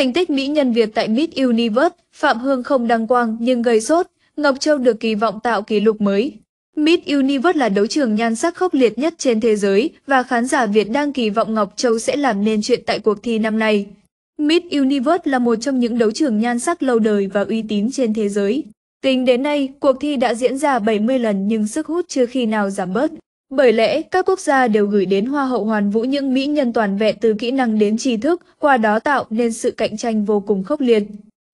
Thành tích Mỹ nhân Việt tại Miss Universe, Phạm Hương không đăng quang nhưng gây sốt, Ngọc Châu được kỳ vọng tạo kỷ lục mới. Miss Universe là đấu trường nhan sắc khốc liệt nhất trên thế giới và khán giả Việt đang kỳ vọng Ngọc Châu sẽ làm nên chuyện tại cuộc thi năm nay. Miss Universe là một trong những đấu trường nhan sắc lâu đời và uy tín trên thế giới. Tính đến nay, cuộc thi đã diễn ra 70 lần nhưng sức hút chưa khi nào giảm bớt. Bởi lẽ, các quốc gia đều gửi đến Hoa hậu Hoàn Vũ những mỹ nhân toàn vẹn từ kỹ năng đến tri thức, qua đó tạo nên sự cạnh tranh vô cùng khốc liệt.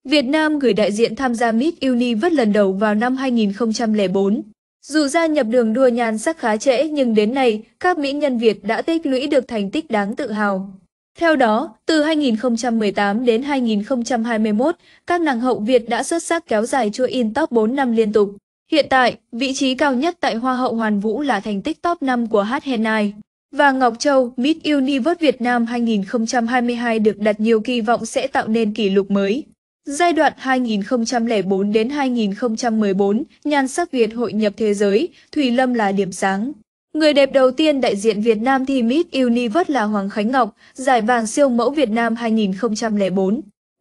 Việt Nam gửi đại diện tham gia Miss Universe lần đầu vào năm 2004. Dù gia nhập đường đua nhan sắc khá trễ nhưng đến nay, các mỹ nhân Việt đã tích lũy được thành tích đáng tự hào. Theo đó, từ 2018 đến 2021, các nàng hậu Việt đã xuất sắc kéo dài chuỗi in top 4 năm liên tục. Hiện tại, vị trí cao nhất tại Hoa hậu Hoàn Vũ là thành tích top 5 của Hát Henai. Và Ngọc Châu, Miss Universe Việt Nam 2022 được đặt nhiều kỳ vọng sẽ tạo nên kỷ lục mới. Giai đoạn 2004 đến 2014, nhan sắc Việt hội nhập thế giới, Thùy Lâm là điểm sáng. Người đẹp đầu tiên đại diện Việt Nam thi Miss Universe là Hoàng Khánh Ngọc, giải vàng siêu mẫu Việt Nam 2004.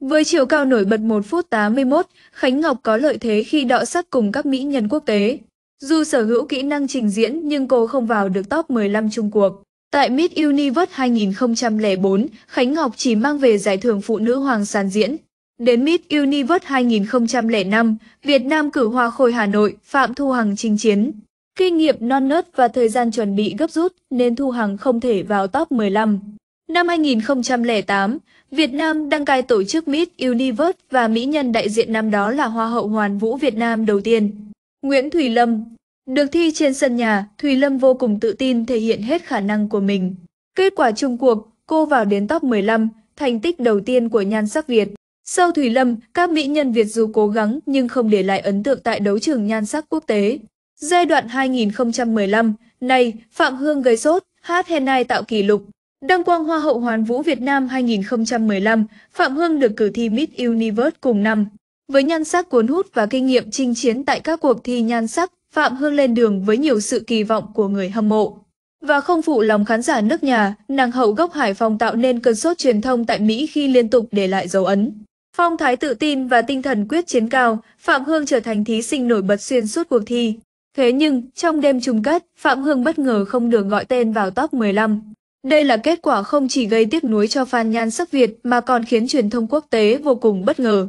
Với chiều cao nổi bật 1 phút 81, Khánh Ngọc có lợi thế khi đọ sức cùng các mỹ nhân quốc tế. Dù sở hữu kỹ năng trình diễn nhưng cô không vào được top 15 chung cuộc. Tại Miss Universe 2004, Khánh Ngọc chỉ mang về giải thưởng phụ nữ hoàng sàn diễn. Đến Miss Universe 2005, Việt Nam cử hoa khôi Hà Nội, Phạm Thu Hằng chinh chiến. Kinh nghiệm non nớt và thời gian chuẩn bị gấp rút nên Thu Hằng không thể vào top 15. Năm 2008, Việt Nam đăng cai tổ chức Miss Universe và mỹ nhân đại diện năm đó là Hoa hậu Hoàn Vũ Việt Nam đầu tiên. Nguyễn Thùy Lâm Được thi trên sân nhà, Thùy Lâm vô cùng tự tin thể hiện hết khả năng của mình. Kết quả chung cuộc, cô vào đến top 15, thành tích đầu tiên của nhan sắc Việt. Sau Thùy Lâm, các mỹ nhân Việt dù cố gắng nhưng không để lại ấn tượng tại đấu trường nhan sắc quốc tế. Giai đoạn 2015, này, Phạm Hương gây sốt, hát Henai tạo kỷ lục, Đăng quang Hoa hậu Hoàn vũ Việt Nam 2015, Phạm Hương được cử thi Miss Universe cùng năm. Với nhan sắc cuốn hút và kinh nghiệm chinh chiến tại các cuộc thi nhan sắc, Phạm Hương lên đường với nhiều sự kỳ vọng của người hâm mộ. Và không phụ lòng khán giả nước nhà, nàng hậu gốc Hải Phòng tạo nên cơn sốt truyền thông tại Mỹ khi liên tục để lại dấu ấn. Phong thái tự tin và tinh thần quyết chiến cao, Phạm Hương trở thành thí sinh nổi bật xuyên suốt cuộc thi. Thế nhưng, trong đêm chung kết, Phạm Hương bất ngờ không được gọi tên vào top 15. Đây là kết quả không chỉ gây tiếc nuối cho fan nhan sắc Việt mà còn khiến truyền thông quốc tế vô cùng bất ngờ.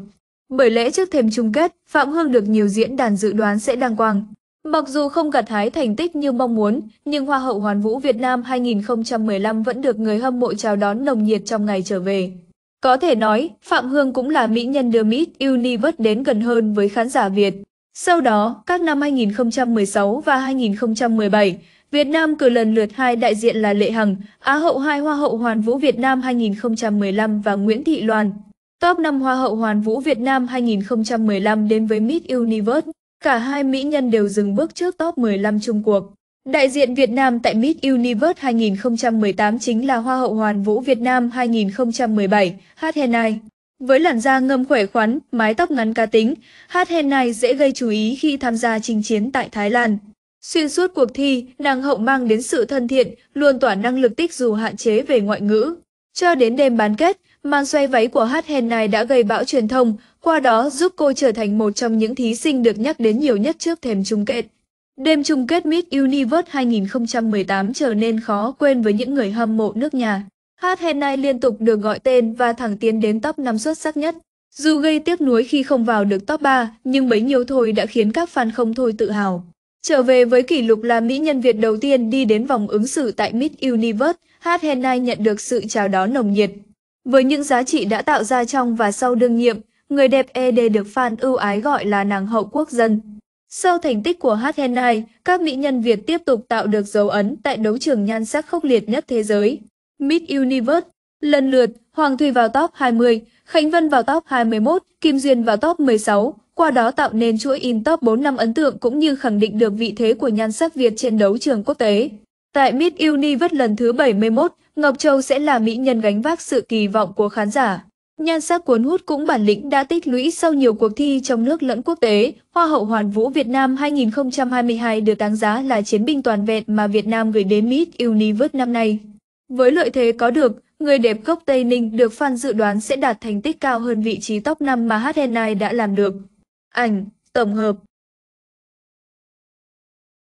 Bởi lẽ trước thềm chung kết, Phạm Hương được nhiều diễn đàn dự đoán sẽ đăng quang. Mặc dù không gặt hái thành tích như mong muốn, nhưng Hoa hậu Hoàn vũ Việt Nam 2015 vẫn được người hâm mộ chào đón nồng nhiệt trong ngày trở về. Có thể nói, Phạm Hương cũng là mỹ nhân đưa Miss Universe đến gần hơn với khán giả Việt. Sau đó, các năm 2016 và 2017, Việt Nam cử lần lượt hai đại diện là Lệ Hằng, Á hậu hai Hoa hậu Hoàn vũ Việt Nam 2015 và Nguyễn Thị Loan. Top 5 Hoa hậu Hoàn vũ Việt Nam 2015 đến với Miss Universe, cả hai mỹ nhân đều dừng bước trước top 15 chung cuộc. Đại diện Việt Nam tại Miss Universe 2018 chính là Hoa hậu Hoàn vũ Việt Nam 2017, Hát Henai. Với làn da ngâm khỏe khoắn, mái tóc ngắn cá tính, Hát Henai dễ gây chú ý khi tham gia trình chiến tại Thái Lan. Xuyên suốt cuộc thi, nàng hậu mang đến sự thân thiện, luôn tỏa năng lực tích dù hạn chế về ngoại ngữ. Cho đến đêm bán kết, màn xoay váy của hát hèn này đã gây bão truyền thông, qua đó giúp cô trở thành một trong những thí sinh được nhắc đến nhiều nhất trước thềm chung kết. Đêm chung kết Miss Universe 2018 trở nên khó quên với những người hâm mộ nước nhà. Hát hèn này liên tục được gọi tên và thẳng tiến đến top 5 xuất sắc nhất. Dù gây tiếc nuối khi không vào được top 3, nhưng bấy nhiêu thôi đã khiến các fan không thôi tự hào. Trở về với kỷ lục là mỹ nhân Việt đầu tiên đi đến vòng ứng xử tại Miss Universe, Hát Henai nhận được sự chào đón nồng nhiệt. Với những giá trị đã tạo ra trong và sau đương nhiệm, người đẹp ED được fan ưu ái gọi là nàng hậu quốc dân. Sau thành tích của Hát Henai, các mỹ nhân Việt tiếp tục tạo được dấu ấn tại đấu trường nhan sắc khốc liệt nhất thế giới. Miss Universe, lần lượt, Hoàng Thùy vào top 20, Khánh Vân vào top 21, Kim Duyên vào top 16, qua đó tạo nên chuỗi in top 4 năm ấn tượng cũng như khẳng định được vị thế của nhan sắc Việt trên đấu trường quốc tế. Tại Miss Universe lần thứ 71, Ngọc Châu sẽ là mỹ nhân gánh vác sự kỳ vọng của khán giả. Nhan sắc cuốn hút cũng bản lĩnh đã tích lũy sau nhiều cuộc thi trong nước lẫn quốc tế. Hoa hậu Hoàn vũ Việt Nam 2022 được đánh giá là chiến binh toàn vẹn mà Việt Nam gửi đến Miss Universe năm nay. Với lợi thế có được, người đẹp gốc Tây Ninh được fan dự đoán sẽ đạt thành tích cao hơn vị trí top 5 mà HNI đã làm được ảnh, tổng hợp